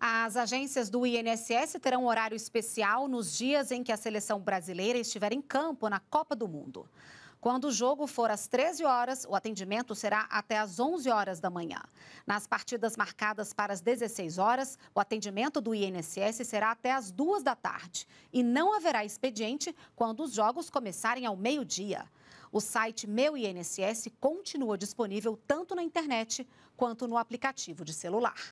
As agências do INSS terão horário especial nos dias em que a seleção brasileira estiver em campo na Copa do Mundo. Quando o jogo for às 13 horas, o atendimento será até às 11 horas da manhã. Nas partidas marcadas para as 16 horas, o atendimento do INSS será até às 2 da tarde e não haverá expediente quando os jogos começarem ao meio-dia. O site Meu INSS continua disponível tanto na internet quanto no aplicativo de celular.